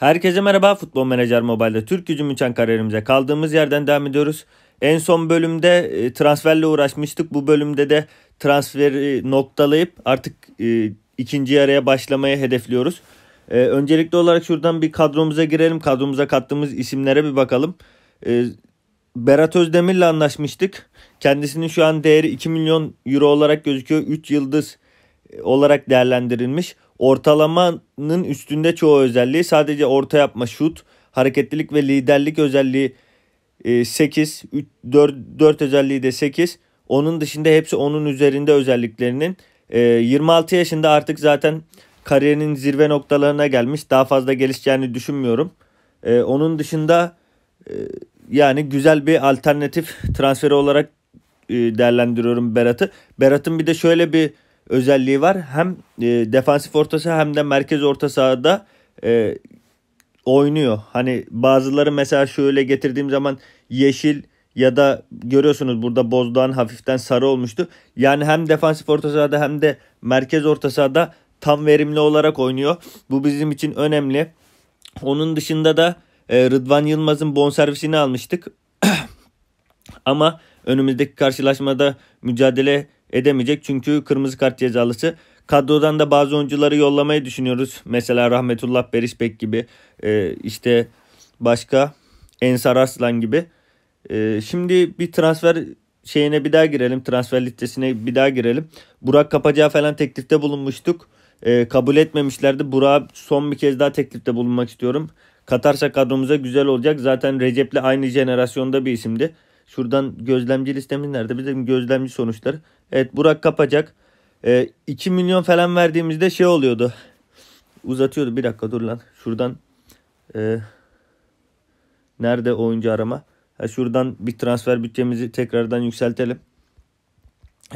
Herkese merhaba Futbol Menajer Mobile'de Türk gücü müçen kariyerimize kaldığımız yerden devam ediyoruz. En son bölümde e, transferle uğraşmıştık. Bu bölümde de transferi noktalayıp artık e, ikinci yarıya başlamaya hedefliyoruz. E, öncelikli olarak şuradan bir kadromuza girelim. Kadromuza kattığımız isimlere bir bakalım. E, Berat Özdemir'le anlaşmıştık. Kendisinin şu an değeri 2 milyon euro olarak gözüküyor. 3 yıldız olarak değerlendirilmiş. Ortalamanın üstünde çoğu özelliği sadece orta yapma, şut, hareketlilik ve liderlik özelliği 8, 3, 4, 4 özelliği de 8. Onun dışında hepsi onun üzerinde özelliklerinin. 26 e, yaşında artık zaten kariyerinin zirve noktalarına gelmiş. Daha fazla gelişeceğini düşünmüyorum. E, onun dışında e, yani güzel bir alternatif transferi olarak değerlendiriyorum Berat'ı. Berat'ın bir de şöyle bir özelliği var. Hem e, defansif orta saha hem de merkez orta sahada e, oynuyor. Hani bazıları mesela şöyle getirdiğim zaman yeşil ya da görüyorsunuz burada Bozdağ'ın hafiften sarı olmuştu. Yani hem defansif orta sahada hem de merkez orta sahada tam verimli olarak oynuyor. Bu bizim için önemli. Onun dışında da e, Rıdvan Yılmaz'ın bonservisini almıştık. Ama önümüzdeki karşılaşmada mücadele edemeyecek. Çünkü kırmızı kart cezalısı. Kadrodan da bazı oyuncuları yollamayı düşünüyoruz. Mesela Rahmetullah Berişbek gibi. E, işte başka Ensar Aslan gibi. E, şimdi bir transfer şeyine bir daha girelim. Transfer listesine bir daha girelim. Burak Kapacıya falan teklifte bulunmuştuk. E, kabul etmemişlerdi. Burak son bir kez daha teklifte bulunmak istiyorum. Katarsa kadromuza güzel olacak. Zaten Recep'le aynı jenerasyonda bir isimdi. Şuradan gözlemci listemiz nerede? Bizim gözlemci sonuçları. Evet Burak kapacak. E, ee, 2 milyon falan verdiğimizde şey oluyordu. Uzatıyordu. Bir dakika dur lan. Şuradan e, nerede oyuncu arama? E, şuradan bir transfer bütçemizi tekrardan yükseltelim.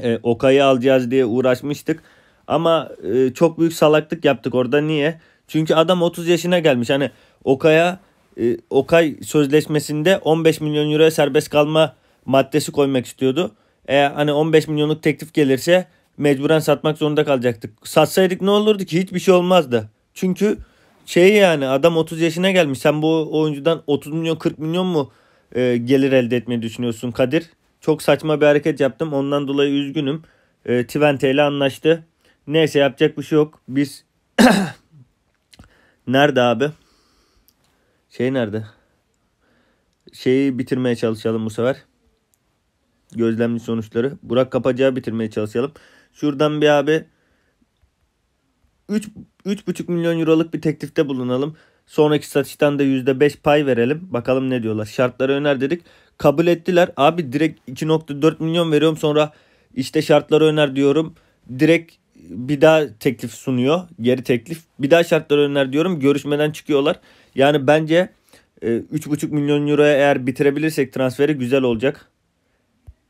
E, Okay'ı alacağız diye uğraşmıştık. Ama e, çok büyük salaklık yaptık orada. Niye? Çünkü adam 30 yaşına gelmiş. Hani Okay'a ee, okay sözleşmesinde 15 milyon euroya serbest kalma maddesi koymak istiyordu. Eğer hani 15 milyonluk teklif gelirse mecburen satmak zorunda kalacaktık. Satsaydık ne olurdu ki hiçbir şey olmazdı. Çünkü şey yani adam 30 yaşına gelmiş. Sen bu oyuncudan 30 milyon 40 milyon mu e, gelir elde etmeyi düşünüyorsun Kadir? Çok saçma bir hareket yaptım. Ondan dolayı üzgünüm. E, Twente ile anlaştı. Neyse yapacak bir şey yok. Biz nerede abi? Şey nerede? Şeyi bitirmeye çalışalım bu sefer. Gözlemli sonuçları. Burak Kapacağı bitirmeye çalışalım. Şuradan bir abi 3 3,5 milyon euroluk bir teklifte bulunalım. Sonraki satıştan da %5 pay verelim. Bakalım ne diyorlar. Şartları öner dedik. Kabul ettiler. Abi direkt 2.4 milyon veriyorum. Sonra işte şartları öner diyorum. Direkt bir daha teklif sunuyor. Geri teklif. Bir daha şartları öner diyorum. Görüşmeden çıkıyorlar. Yani bence 3,5 e, milyon euroya eğer bitirebilirsek transferi güzel olacak.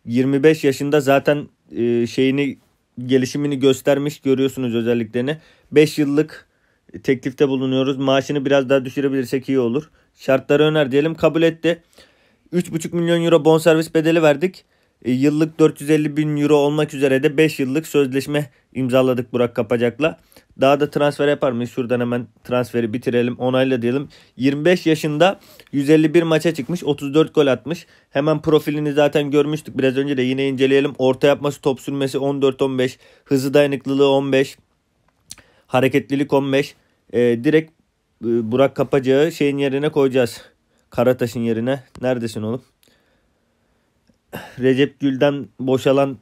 25 yaşında zaten e, şeyini gelişimini göstermiş görüyorsunuz özelliklerini. 5 yıllık teklifte bulunuyoruz. Maaşını biraz daha düşürebilirsek iyi olur. Şartları öner diyelim. Kabul etti. 3,5 milyon euro bonservis bedeli verdik. E, yıllık 450 bin euro olmak üzere de 5 yıllık sözleşme imzaladık Burak Kapacak'la. Daha da transfer yapar mıyız? Şuradan hemen transferi bitirelim. Onayla diyelim. 25 yaşında 151 maça çıkmış. 34 gol atmış. Hemen profilini zaten görmüştük. Biraz önce de yine inceleyelim. Orta yapması, top sürmesi 14-15. Hızı dayanıklılığı 15. Hareketlilik 15. Ee, direkt e, Burak Kapacağı şeyin yerine koyacağız. Karataş'ın yerine. Neredesin oğlum? Recep Gül'den boşalan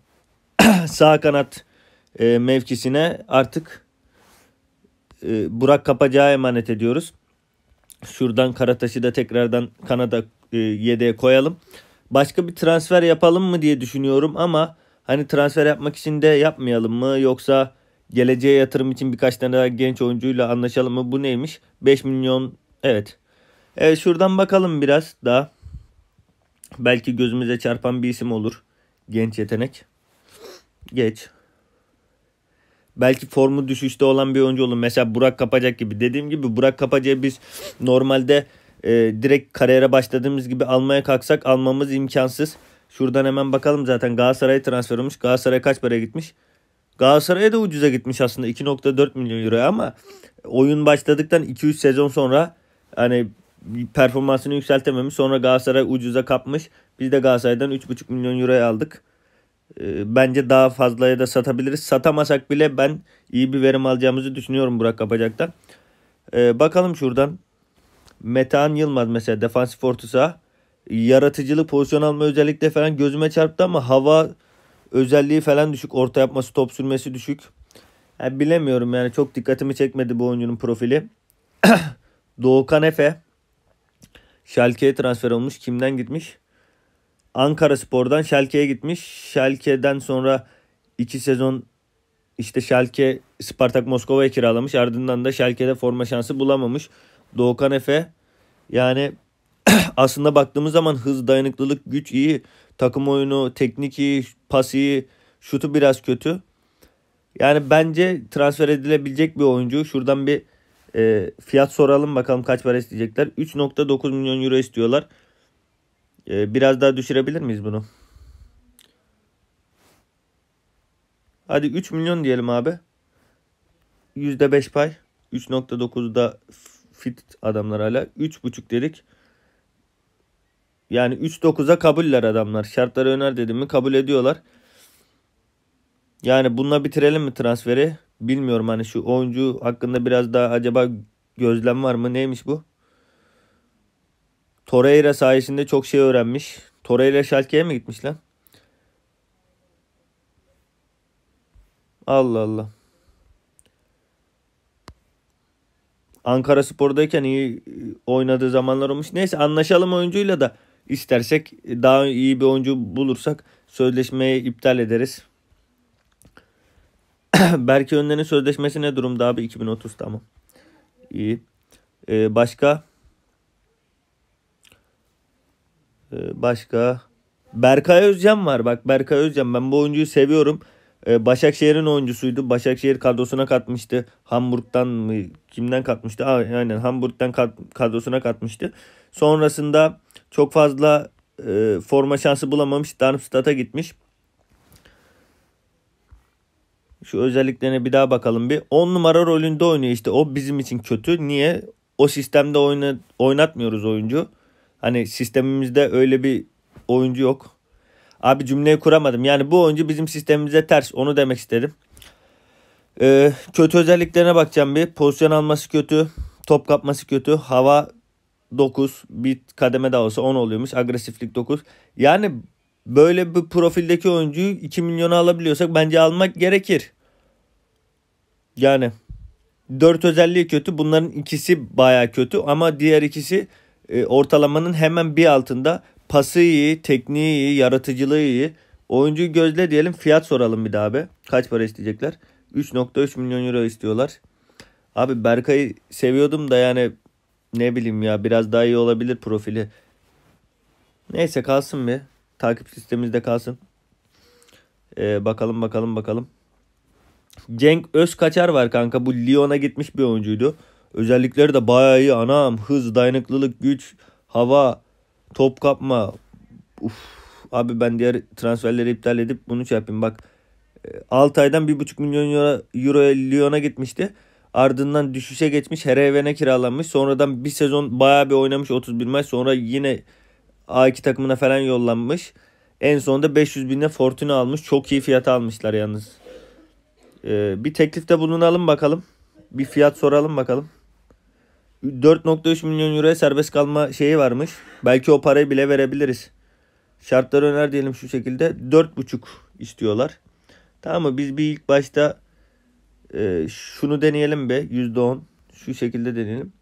sağ kanat e, mevkisine artık ee, Burak Kapacı'ya emanet ediyoruz. Şuradan Karataş'ı da tekrardan Kanada e, yedeğe koyalım. Başka bir transfer yapalım mı diye düşünüyorum ama hani transfer yapmak için de yapmayalım mı yoksa geleceğe yatırım için birkaç tane daha genç oyuncuyla anlaşalım mı? Bu neymiş? 5 milyon evet. Evet şuradan bakalım biraz daha. Belki gözümüze çarpan bir isim olur. Genç yetenek. Geç. Belki formu düşüşte olan bir oyuncu olur. Mesela Burak Kapacak gibi. Dediğim gibi Burak Kapacak'ı biz normalde e, direkt kariyere başladığımız gibi almaya kalksak almamız imkansız. Şuradan hemen bakalım zaten Galatasaray'a transfer olmuş. Galatasaray kaç para gitmiş? Galatasaray'a da ucuza gitmiş aslında 2.4 milyon euro ama oyun başladıktan 2-3 sezon sonra hani performansını yükseltememiş. Sonra Galatasaray ucuza kapmış. Biz de Galatasaray'dan 3.5 milyon euroya aldık. Ee, bence daha fazlaya da satabiliriz. Satamasak bile ben iyi bir verim alacağımızı düşünüyorum Burak Kapacak'tan. Ee, bakalım şuradan. Metan Yılmaz mesela defansif ortusa. saha. Yaratıcılık, pozisyon alma özellikle falan gözüme çarptı ama hava özelliği falan düşük. Orta yapması, top sürmesi düşük. Yani bilemiyorum yani çok dikkatimi çekmedi bu oyuncunun profili. Doğukan Efe. Şalke'ye transfer olmuş. Kimden gitmiş? Ankara Spor'dan Şelke'ye gitmiş. Şelkeden sonra iki sezon işte Şelke Spartak Moskova'ya kiralamış. Ardından da Şelkede forma şansı bulamamış. Doğukan Efe yani aslında baktığımız zaman hız, dayanıklılık, güç iyi. Takım oyunu, teknik iyi, pas iyi, şutu biraz kötü. Yani bence transfer edilebilecek bir oyuncu. Şuradan bir e, fiyat soralım bakalım kaç para isteyecekler. 3.9 milyon euro istiyorlar. Ee, biraz daha düşürebilir miyiz bunu? Hadi 3 milyon diyelim abi. %5 pay. 3.9'da fit adamlar hala. 3.5 dedik. Yani 3.9'a kabuller adamlar. Şartları öner dedim mi kabul ediyorlar. Yani bununla bitirelim mi transferi? Bilmiyorum hani şu oyuncu hakkında biraz daha acaba gözlem var mı? Neymiş bu? Torreira sayesinde çok şey öğrenmiş. Torreira Schalke'ye mi gitmiş lan? Allah Allah. Ankara Spor'dayken iyi oynadığı zamanlar olmuş. Neyse anlaşalım oyuncuyla da istersek daha iyi bir oyuncu bulursak sözleşmeyi iptal ederiz. Berke Önler'in sözleşmesi ne durumda abi? 2030 tamam. İyi. Ee, başka? Ee, başka Berkay Özcan var. Bak Berkay Özcan ben bu oyuncuyu seviyorum. Ee, Başakşehir'in oyuncusuydu. Başakşehir kadrosuna katmıştı. Hamburg'dan mı? Kimden katmıştı? Aa, aynen Hamburg'dan kadrosuna katmıştı. Sonrasında çok fazla e, forma şansı bulamamış. Darmstadt'a gitmiş. Şu özelliklerine bir daha bakalım bir. 10 numara rolünde oynuyor işte. O bizim için kötü. Niye? O sistemde oyna, oynatmıyoruz oyuncu. Hani sistemimizde öyle bir oyuncu yok. Abi cümleyi kuramadım. Yani bu oyuncu bizim sistemimize ters. Onu demek istedim. Ee, kötü özelliklerine bakacağım bir. Pozisyon alması kötü. Top kapması kötü. Hava 9. Bir kademe daha olsa 10 oluyormuş. Agresiflik 9. Yani böyle bir profildeki oyuncuyu 2 milyona alabiliyorsak bence almak gerekir. Yani 4 özelliği kötü. Bunların ikisi baya kötü ama diğer ikisi e, ortalamanın hemen bir altında pası iyi, tekniği iyi, yaratıcılığı iyi. Oyuncuyu gözle diyelim fiyat soralım bir daha abi. Kaç para isteyecekler? 3.3 milyon euro istiyorlar. Abi Berkay'ı seviyordum da yani ne bileyim ya biraz daha iyi olabilir profili. Neyse kalsın bir. Takip sistemimizde kalsın. Ee, bakalım bakalım bakalım. Cenk Özkaçar var kanka. Bu Lyon'a gitmiş bir oyuncuydu. Özellikleri de bayağı iyi anam. Hız, dayanıklılık, güç, hava, top kapma. Uf, abi ben diğer transferleri iptal edip bunu şey yapayım. Bak 6 e, aydan 1,5 milyon euro, euro Lyon'a gitmişti. Ardından düşüşe geçmiş her Hereven'e kiralanmış. Sonradan bir sezon bayağı bir oynamış 31 maç. Sonra yine A2 takımına falan yollanmış. En sonunda 500 binle Fortuna almış. Çok iyi fiyata almışlar yalnız. Ee, bir teklifte bulunalım bakalım. Bir fiyat soralım bakalım. 4.3 milyon euroya serbest kalma şeyi varmış. Belki o parayı bile verebiliriz. Şartları öner diyelim şu şekilde. 4.5 istiyorlar. Tamam mı? Biz bir ilk başta e, şunu deneyelim be. %10. Şu şekilde deneyelim.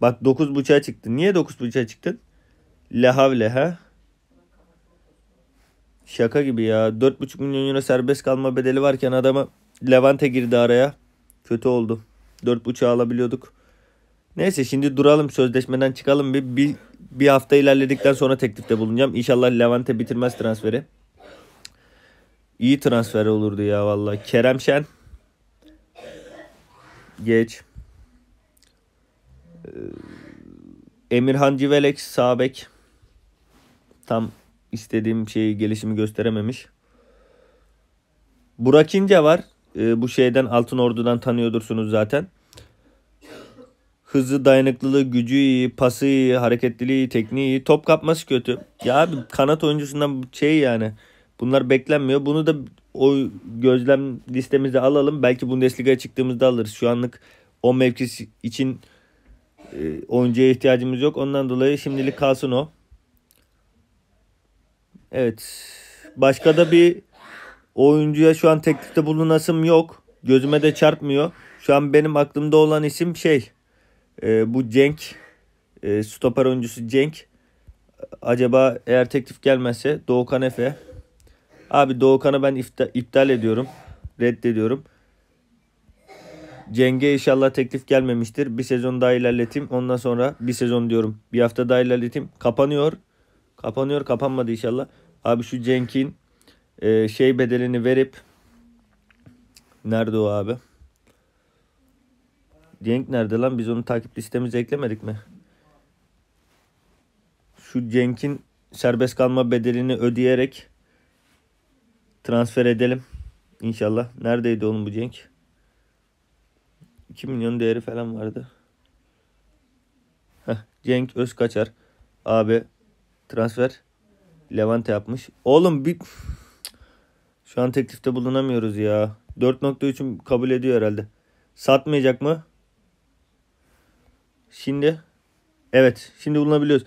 Bak 9.5'a çıktı. Niye 9.5'a çıktın? Lehavle ha? Şaka gibi ya. 4.5 milyon euro serbest kalma bedeli varken adama Levante girdi araya. Kötü oldu. 4.5'a alabiliyorduk. Neyse şimdi duralım sözleşmeden çıkalım bir, bir, bir hafta ilerledikten sonra teklifte bulunacağım. İnşallah Levante bitirmez transferi. İyi transfer olurdu ya vallahi. Kerem Şen. Geç. Ee, Emirhan Civelek Sabek. Tam istediğim şeyi gelişimi gösterememiş. Burak İnce var. Ee, bu şeyden Altın Ordu'dan tanıyordursunuz zaten hızı, dayanıklılığı, gücü iyi, pası iyi, hareketliliği, tekniği iyi. Top kapması kötü. Ya abi kanat oyuncusundan şey yani. Bunlar beklenmiyor. Bunu da o gözlem listemize alalım. Belki Bundesliga'ya çıktığımızda alırız. Şu anlık o mevkisi için e, oyuncuya ihtiyacımız yok. Ondan dolayı şimdilik kalsın o. Evet. Başka da bir oyuncuya şu an teklifte bulunasım yok. Gözüme de çarpmıyor. Şu an benim aklımda olan isim şey e, bu Cenk e, stoper oyuncusu Cenk acaba eğer teklif gelmezse Doğukan Efe abi Doğukan'ı ben iptal, iptal ediyorum. Reddediyorum. Ceng'e inşallah teklif gelmemiştir. Bir sezon daha ilerleteyim. Ondan sonra bir sezon diyorum. Bir hafta daha ilerleteyim. Kapanıyor. Kapanıyor. Kapanmadı inşallah. Abi şu Cenk'in e, şey bedelini verip nerede o abi? Cenk nerede lan? Biz onu takip listemize eklemedik mi? Şu Cenk'in serbest kalma bedelini ödeyerek transfer edelim. İnşallah. Neredeydi oğlum bu Cenk? 2 milyon değeri falan vardı. Heh, Cenk Özkaçar. Abi transfer Levante yapmış. Oğlum bir şu an teklifte bulunamıyoruz ya. 4.3'üm kabul ediyor herhalde. Satmayacak mı? Şimdi evet şimdi bulunabiliyoruz.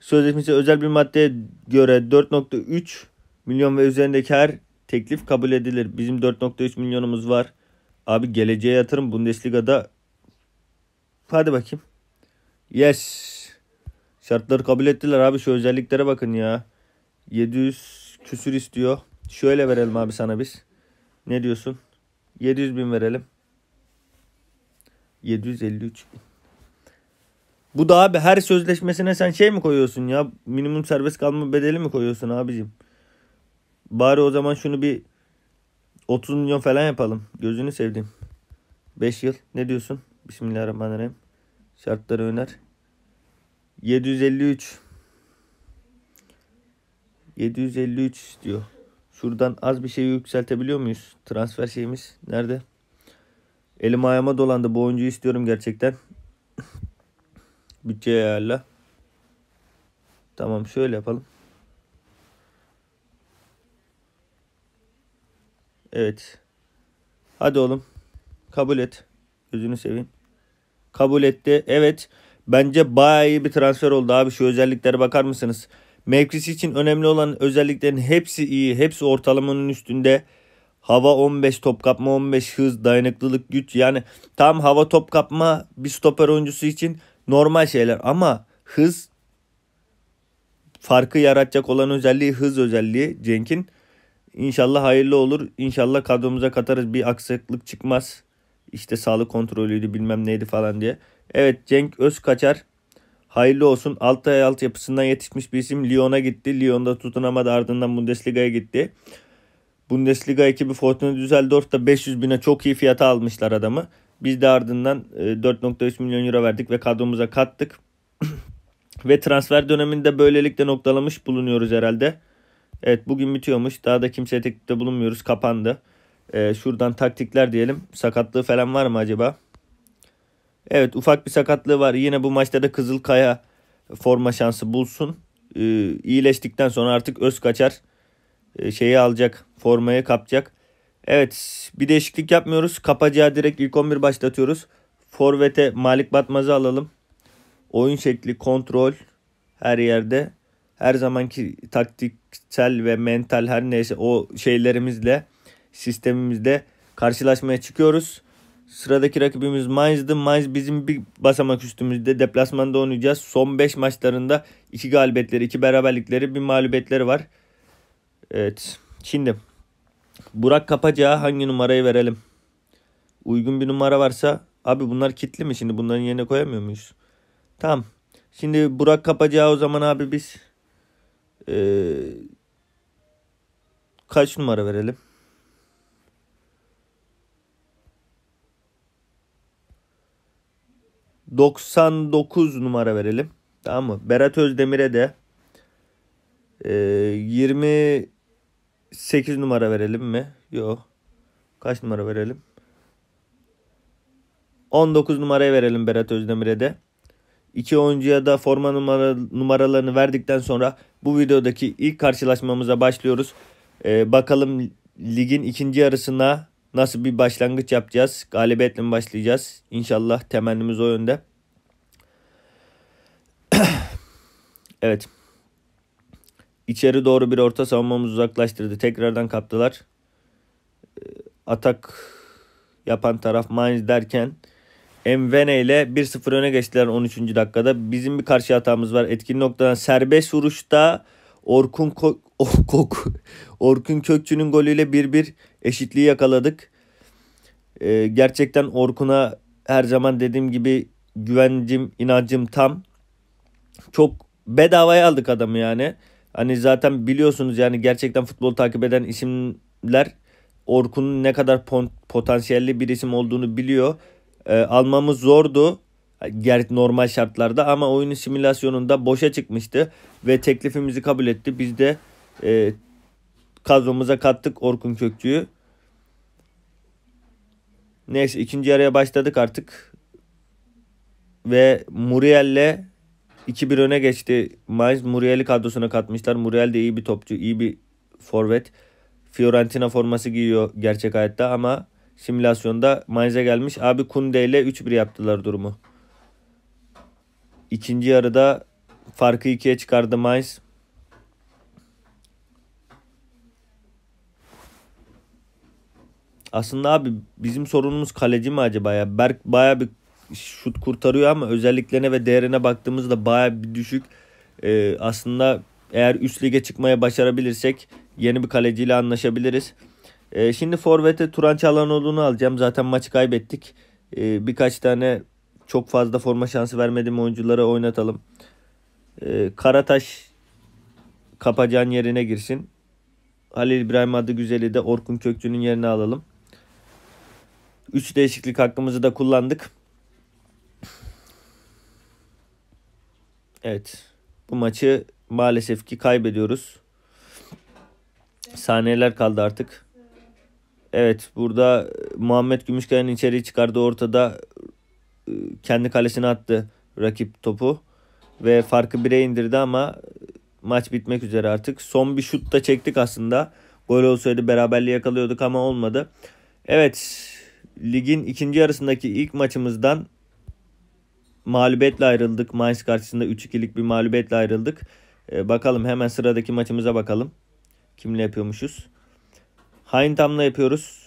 Sözleşmesi özel bir maddeye göre 4.3 milyon ve üzerindeki her teklif kabul edilir. Bizim 4.3 milyonumuz var. Abi geleceğe yatırım Bundesliga'da. Hadi bakayım. Yes. Şartları kabul ettiler abi şu özelliklere bakın ya. 700 küsür istiyor. Şöyle verelim abi sana biz. Ne diyorsun? 700 bin verelim. 753 bin. Bu da abi her sözleşmesine sen şey mi koyuyorsun ya? Minimum serbest kalma bedeli mi koyuyorsun abicim? Bari o zaman şunu bir 30 milyon falan yapalım. Gözünü sevdim. 5 yıl. Ne diyorsun? Bismillahirrahmanirrahim. Şartları öner. 753 753 diyor. Şuradan az bir şey yükseltebiliyor muyuz? Transfer şeyimiz nerede? Elim ayağıma dolandı. Bu oyuncuyu istiyorum gerçekten. Bütçeyi ayarla. Tamam şöyle yapalım. Evet. Hadi oğlum. Kabul et. Gözünü seveyim. Kabul etti. Evet. Bence bayağı iyi bir transfer oldu abi. Şu özelliklere bakar mısınız? Mevkisi için önemli olan özelliklerin hepsi iyi. Hepsi ortalamanın üstünde. Hava 15, top kapma 15, hız, dayanıklılık, güç. Yani tam hava top kapma bir stoper oyuncusu için normal şeyler ama hız farkı yaratacak olan özelliği hız özelliği Cenk'in. İnşallah hayırlı olur. İnşallah kadromuza katarız. Bir aksaklık çıkmaz. İşte sağlık kontrolüydü bilmem neydi falan diye. Evet Cenk Öz kaçar. Hayırlı olsun. Altay alt yapısından yetişmiş bir isim Lyon'a gitti. Lyon'da tutunamadı ardından Bundesliga'ya gitti. Bundesliga ekibi Fortuna Düsseldorf'ta 500 bine çok iyi fiyata almışlar adamı. Biz de ardından 4.3 e, milyon euro verdik ve kadromuza kattık. ve transfer döneminde böylelikle noktalamış bulunuyoruz herhalde. Evet bugün bitiyormuş. Daha da kimseye teklifte bulunmuyoruz. Kapandı. Ee, şuradan taktikler diyelim. Sakatlığı falan var mı acaba? Evet ufak bir sakatlığı var. Yine bu maçta da Kızılkaya forma şansı bulsun. Ee, iyileştikten sonra artık öz kaçar. Ee, şeyi alacak. Formayı kapacak. Evet bir değişiklik yapmıyoruz. Kapacağı direkt ilk 11 başlatıyoruz. Forvet'e Malik Batmaz'ı alalım. Oyun şekli, kontrol her yerde. Her zamanki taktiksel ve mental her neyse o şeylerimizle sistemimizle karşılaşmaya çıkıyoruz. Sıradaki rakibimiz Mainz'dı. Mainz bizim bir basamak üstümüzde. Deplasmanda oynayacağız. Son 5 maçlarında 2 galibiyetleri, 2 beraberlikleri, bir mağlubiyetleri var. Evet. Şimdi Burak Kapacı'ya hangi numarayı verelim? Uygun bir numara varsa abi bunlar kitli mi şimdi bunların yerine koyamıyor muyuz? Tamam. Şimdi Burak Kapacı'ya o zaman abi biz ee, kaç numara verelim? ...99 numara verelim. Tamam mı? Berat Özdemir'e de... E, 20 8 numara verelim mi? Yok. Kaç numara verelim? 19 numaraya verelim Berat Özdemir'e de. İki oyuncuya da forma numara, numaralarını verdikten sonra bu videodaki ilk karşılaşmamıza başlıyoruz. Ee, bakalım ligin ikinci yarısına nasıl bir başlangıç yapacağız? Galibiyetle mi başlayacağız? İnşallah temennimiz o yönde. evet. İçeri doğru bir orta savunmamız uzaklaştırdı. Tekrardan kaptılar. Ee, atak yapan taraf Mainz derken Mvene ile 1-0 öne geçtiler 13. dakikada. Bizim bir karşı hatamız var. Etkin noktadan serbest vuruşta Orkun Ko- Kok Orkun Kökçü'nün golüyle 1-1 eşitliği yakaladık. Ee, gerçekten Orkun'a her zaman dediğim gibi güvencim, inancım tam. Çok bedavaya aldık adamı yani. Hani zaten biliyorsunuz yani gerçekten futbol takip eden isimler Orkun'un ne kadar potansiyelli bir isim olduğunu biliyor. E, almamız zordu gerçi normal şartlarda ama oyunu simülasyonunda boşa çıkmıştı ve teklifimizi kabul etti. Biz de e, kadromuza kattık Orkun Kökçü'yü. Neyse ikinci yarıya başladık artık. Ve Muriel'le 2-1 öne geçti. Miles Muriel'i kadrosuna katmışlar. Muriel de iyi bir topçu, iyi bir forvet. Fiorentina forması giyiyor gerçek hayatta ama simülasyonda Mainz'e gelmiş. Abi Kunde ile 3-1 yaptılar durumu. İkinci yarıda farkı ikiye çıkardı Mainz. Aslında abi bizim sorunumuz kaleci mi acaba ya? Berk baya bir şut kurtarıyor ama özelliklerine ve değerine baktığımızda baya bir düşük. E, aslında eğer üst lige çıkmaya başarabilirsek yeni bir kaleciyle anlaşabiliriz. E, şimdi Forvet'e Turan Çalhanoğlu'nu alacağım. Zaten maçı kaybettik. E, birkaç tane çok fazla forma şansı vermediğim oyuncuları oynatalım. E, Karataş kapacağın yerine girsin. Halil İbrahim adı güzeli de Orkun Kökçü'nün yerine alalım. 3 değişiklik hakkımızı da kullandık. Evet. Bu maçı maalesef ki kaybediyoruz. Saniyeler kaldı artık. Evet burada e, Muhammed Gümüşkaya'nın içeriği çıkardı ortada e, kendi kalesine attı rakip topu ve farkı bire indirdi ama e, maç bitmek üzere artık. Son bir şut da çektik aslında. Gol olsaydı beraberliği yakalıyorduk ama olmadı. Evet ligin ikinci yarısındaki ilk maçımızdan mağlubiyetle ayrıldık. Mainz karşısında 3-2'lik bir mağlubiyetle ayrıldık. E, bakalım hemen sıradaki maçımıza bakalım. Kimle yapıyormuşuz? Hindam'la yapıyoruz.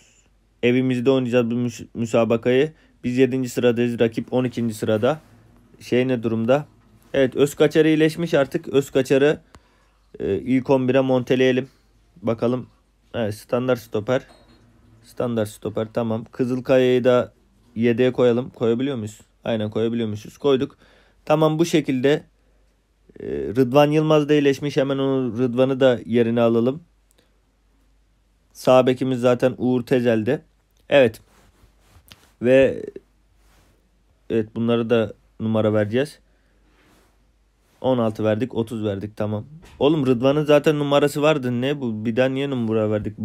Evimizde oynayacağız bu müs- müsabakayı. Biz 7. sıradayız. Rakip 12. sırada. Şey ne durumda? Evet Özkaçarı iyileşmiş artık. Özkaçarı e, ilk 11'e monteleyelim. Bakalım. Evet, standart stoper. Standart stoper tamam. Kızılkaya'yı da yedeğe koyalım. Koyabiliyor muyuz? Aynen koyabiliyormuşuz. Koyduk. Tamam bu şekilde ee, Rıdvan Yılmaz da iyileşmiş. Hemen onu Rıdvan'ı da yerine alalım. Sağ bekimiz zaten Uğur Tezel'de. Evet. Ve evet bunları da numara vereceğiz. 16 verdik 30 verdik tamam. Oğlum Rıdvan'ın zaten numarası vardı ne bu bir daha niye numara verdik?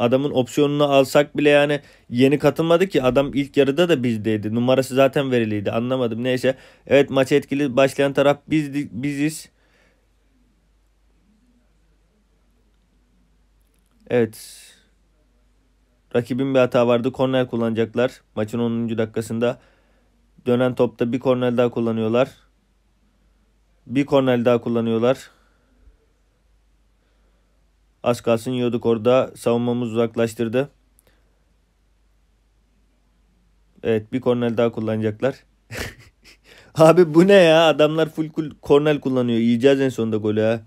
adamın opsiyonunu alsak bile yani yeni katılmadı ki adam ilk yarıda da bizdeydi. Numarası zaten veriliydi anlamadım neyse. Evet maçı etkili başlayan taraf biz, biziz. Evet. Rakibin bir hata vardı. Korner kullanacaklar. Maçın 10. dakikasında. Dönen topta bir korner daha kullanıyorlar. Bir korner daha kullanıyorlar. Az kalsın yiyorduk orada. Savunmamız uzaklaştırdı. Evet bir kornel daha kullanacaklar. Abi bu ne ya? Adamlar full kornel kullanıyor. Yiyeceğiz en sonunda golü ha.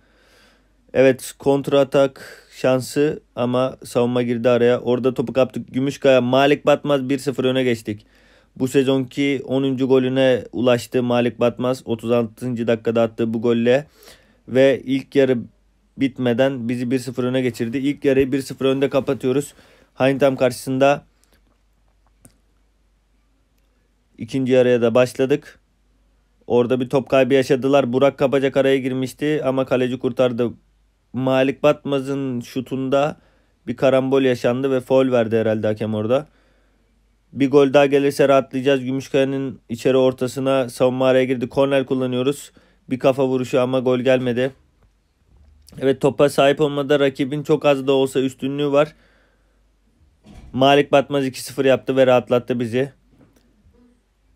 Evet kontra atak şansı ama savunma girdi araya. Orada topu kaptık. Gümüşkaya Malik Batmaz 1-0 öne geçtik. Bu sezonki 10. golüne ulaştı Malik Batmaz. 36. dakikada attığı bu golle ve ilk yarı bitmeden bizi 1-0 öne geçirdi. İlk yarıyı 1-0 önde kapatıyoruz. Hindham karşısında ikinci yarıya da başladık. Orada bir top kaybı yaşadılar. Burak Kapacak araya girmişti ama kaleci kurtardı. Malik Batmaz'ın şutunda bir karambol yaşandı ve foul verdi herhalde hakem orada. Bir gol daha gelirse rahatlayacağız. Gümüşkaya'nın içeri ortasına savunma araya girdi. Korner kullanıyoruz. Bir kafa vuruşu ama gol gelmedi. Evet topa sahip olmada rakibin çok az da olsa üstünlüğü var. Malik Batmaz 2-0 yaptı ve rahatlattı bizi.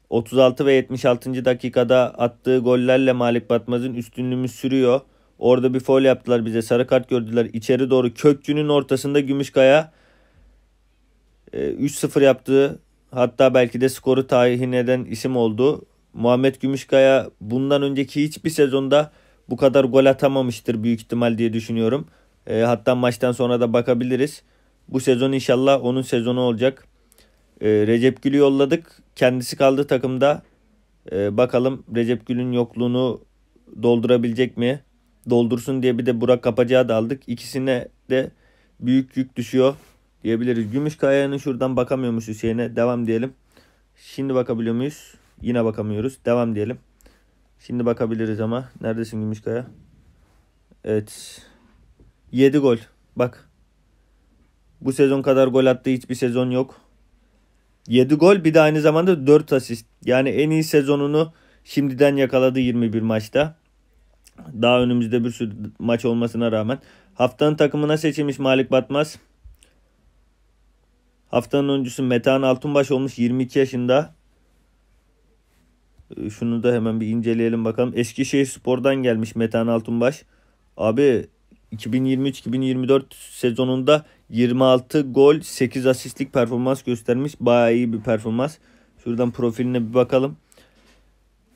36 ve 76. dakikada attığı gollerle Malik Batmaz'ın üstünlüğümüz sürüyor. Orada bir foul yaptılar bize. Sarı kart gördüler. İçeri doğru Kökçü'nün ortasında Gümüşkaya 3-0 e, yaptı. hatta belki de skoru tahin eden isim oldu. Muhammed Gümüşkaya bundan önceki hiçbir sezonda bu kadar gol atamamıştır büyük ihtimal diye düşünüyorum. E, hatta maçtan sonra da bakabiliriz. Bu sezon inşallah onun sezonu olacak. E, Recep Gül'ü yolladık. Kendisi kaldı takımda. E, bakalım Recep Gül'ün yokluğunu doldurabilecek mi? Doldursun diye bir de Burak Kapacağı da aldık. İkisine de büyük yük düşüyor diyebiliriz. Gümüşkaya'nın şuradan bakamıyormuş Hüseyin'e. Devam diyelim. Şimdi bakabiliyor muyuz? Yine bakamıyoruz. Devam diyelim. Şimdi bakabiliriz ama. Neredesin Gümüşkaya? Evet. 7 gol. Bak. Bu sezon kadar gol attığı hiçbir sezon yok. 7 gol bir de aynı zamanda 4 asist. Yani en iyi sezonunu şimdiden yakaladı 21 maçta. Daha önümüzde bir sürü maç olmasına rağmen. Haftanın takımına seçilmiş Malik Batmaz. Haftanın oyuncusu Metehan Altunbaş olmuş 22 yaşında. Ee, şunu da hemen bir inceleyelim bakalım. Eskişehir Spor'dan gelmiş Metan Altınbaş. Abi 2023-2024 sezonunda 26 gol 8 asistlik performans göstermiş. Bayağı iyi bir performans. Şuradan profiline bir bakalım.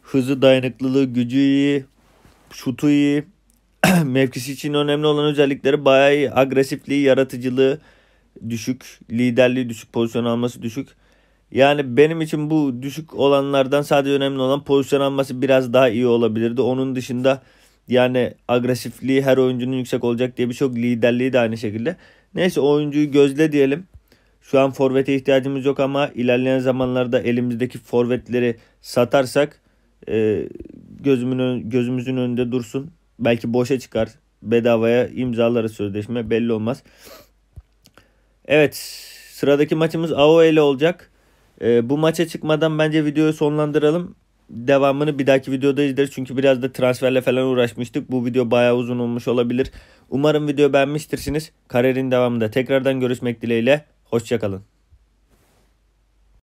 Hızı, dayanıklılığı, gücü iyi. Şutu iyi. Mevkisi için önemli olan özellikleri bayağı iyi. Agresifliği, yaratıcılığı düşük. Liderliği düşük. Pozisyon alması düşük. Yani benim için bu düşük olanlardan sadece önemli olan pozisyon alması biraz daha iyi olabilirdi. Onun dışında yani agresifliği her oyuncunun yüksek olacak diye bir şey Liderliği de aynı şekilde. Neyse oyuncuyu gözle diyelim. Şu an forvete ihtiyacımız yok ama ilerleyen zamanlarda elimizdeki forvetleri satarsak e, gözümün gözümüzün önünde dursun. Belki boşa çıkar. Bedavaya imzaları sözleşme belli olmaz. Evet sıradaki maçımız AOE ile olacak. E, bu maça çıkmadan bence videoyu sonlandıralım. Devamını bir dahaki videoda izleriz. Çünkü biraz da transferle falan uğraşmıştık. Bu video bayağı uzun olmuş olabilir. Umarım video beğenmiştirsiniz. Kariyerin devamında tekrardan görüşmek dileğiyle. Hoşçakalın.